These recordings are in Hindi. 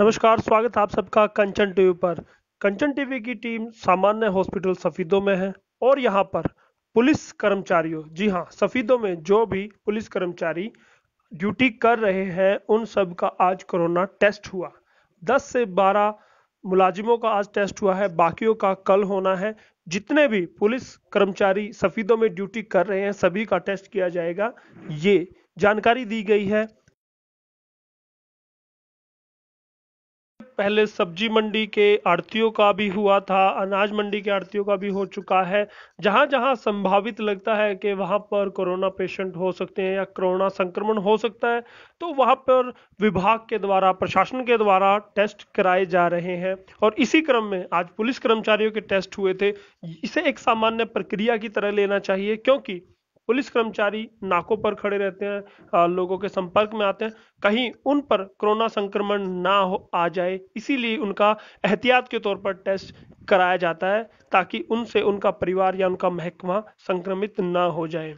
नमस्कार स्वागत आप सबका कंचन टीवी पर कंचन टीवी की टीम सामान्य हॉस्पिटल सफीदों में है और यहाँ पर पुलिस कर्मचारियों जी हाँ सफीदों में जो भी पुलिस कर्मचारी ड्यूटी कर रहे हैं उन सब का आज कोरोना टेस्ट हुआ 10 से 12 मुलाजिमों का आज टेस्ट हुआ है बाकियों का कल होना है जितने भी पुलिस कर्मचारी सफीदों में ड्यूटी कर रहे हैं सभी का टेस्ट किया जाएगा ये जानकारी दी गई है पहले सब्जी मंडी के आड़तियों का भी हुआ था अनाज मंडी के आड़तियों का भी हो चुका है जहां जहां संभावित लगता है कि वहां पर कोरोना पेशेंट हो सकते हैं या कोरोना संक्रमण हो सकता है तो वहां पर विभाग के द्वारा प्रशासन के द्वारा टेस्ट कराए जा रहे हैं और इसी क्रम में आज पुलिस कर्मचारियों के टेस्ट हुए थे इसे एक सामान्य प्रक्रिया की तरह लेना चाहिए क्योंकि पुलिस कर्मचारी नाकों पर खड़े रहते हैं लोगों के संपर्क में आते हैं कहीं उन पर कोरोना संक्रमण ना हो आ जाए इसीलिए उनका एहतियात के तौर पर टेस्ट कराया जाता है ताकि उनसे उनका परिवार या उनका महकमा संक्रमित ना हो जाए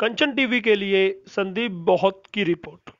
कंचन टीवी के लिए संदीप बहुत की रिपोर्ट